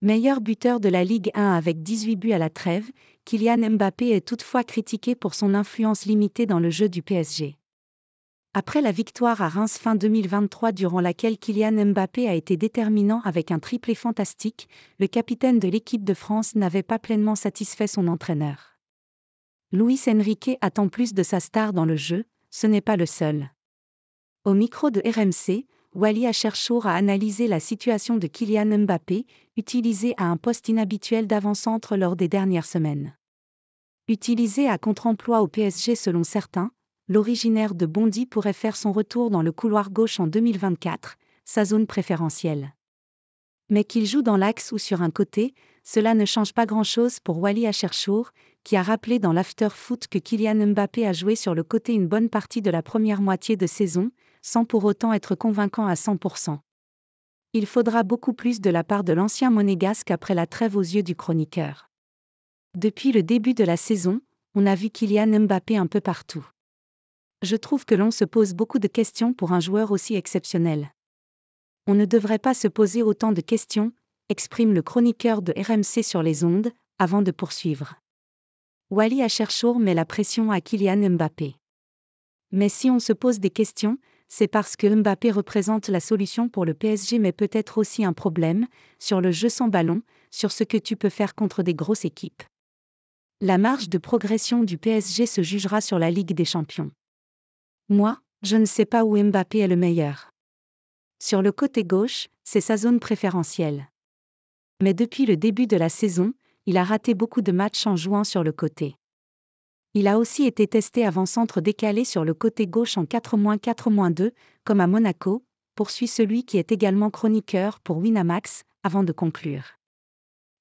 Meilleur buteur de la Ligue 1 avec 18 buts à la trêve, Kylian Mbappé est toutefois critiqué pour son influence limitée dans le jeu du PSG. Après la victoire à Reims fin 2023 durant laquelle Kylian Mbappé a été déterminant avec un triplé fantastique, le capitaine de l'équipe de France n'avait pas pleinement satisfait son entraîneur. Luis Enrique attend plus de sa star dans le jeu, ce n'est pas le seul. Au micro de RMC, Wally Acherchour a analysé la situation de Kylian Mbappé, utilisé à un poste inhabituel d'avant-centre lors des dernières semaines. Utilisé à contre-emploi au PSG selon certains, l'originaire de Bondy pourrait faire son retour dans le couloir gauche en 2024, sa zone préférentielle. Mais qu'il joue dans l'axe ou sur un côté, cela ne change pas grand-chose pour Wally Acherchour, qui a rappelé dans l'after-foot que Kylian Mbappé a joué sur le côté une bonne partie de la première moitié de saison, sans pour autant être convaincant à 100%. Il faudra beaucoup plus de la part de l'ancien monégasque après la trêve aux yeux du chroniqueur. Depuis le début de la saison, on a vu Kylian Mbappé un peu partout. Je trouve que l'on se pose beaucoup de questions pour un joueur aussi exceptionnel on ne devrait pas se poser autant de questions, exprime le chroniqueur de RMC sur les ondes, avant de poursuivre. Wally Acherchour met la pression à Kylian Mbappé. Mais si on se pose des questions, c'est parce que Mbappé représente la solution pour le PSG mais peut-être aussi un problème, sur le jeu sans ballon, sur ce que tu peux faire contre des grosses équipes. La marge de progression du PSG se jugera sur la Ligue des Champions. Moi, je ne sais pas où Mbappé est le meilleur. Sur le côté gauche, c'est sa zone préférentielle. Mais depuis le début de la saison, il a raté beaucoup de matchs en jouant sur le côté. Il a aussi été testé avant centre décalé sur le côté gauche en 4-4-2, comme à Monaco, poursuit celui qui est également chroniqueur pour Winamax, avant de conclure.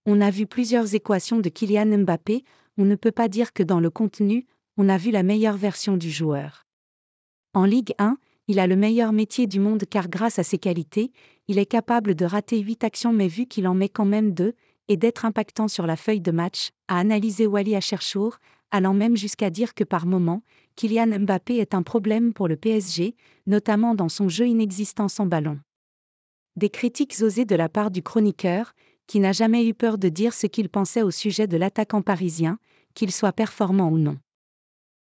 On a vu plusieurs équations de Kylian Mbappé, on ne peut pas dire que dans le contenu, on a vu la meilleure version du joueur. En Ligue 1, il a le meilleur métier du monde car grâce à ses qualités, il est capable de rater huit actions mais vu qu'il en met quand même deux, et d'être impactant sur la feuille de match, a analysé Wally Cherchour, allant même jusqu'à dire que par moment, Kylian Mbappé est un problème pour le PSG, notamment dans son jeu inexistant sans ballon. Des critiques osées de la part du chroniqueur, qui n'a jamais eu peur de dire ce qu'il pensait au sujet de l'attaquant parisien, qu'il soit performant ou non.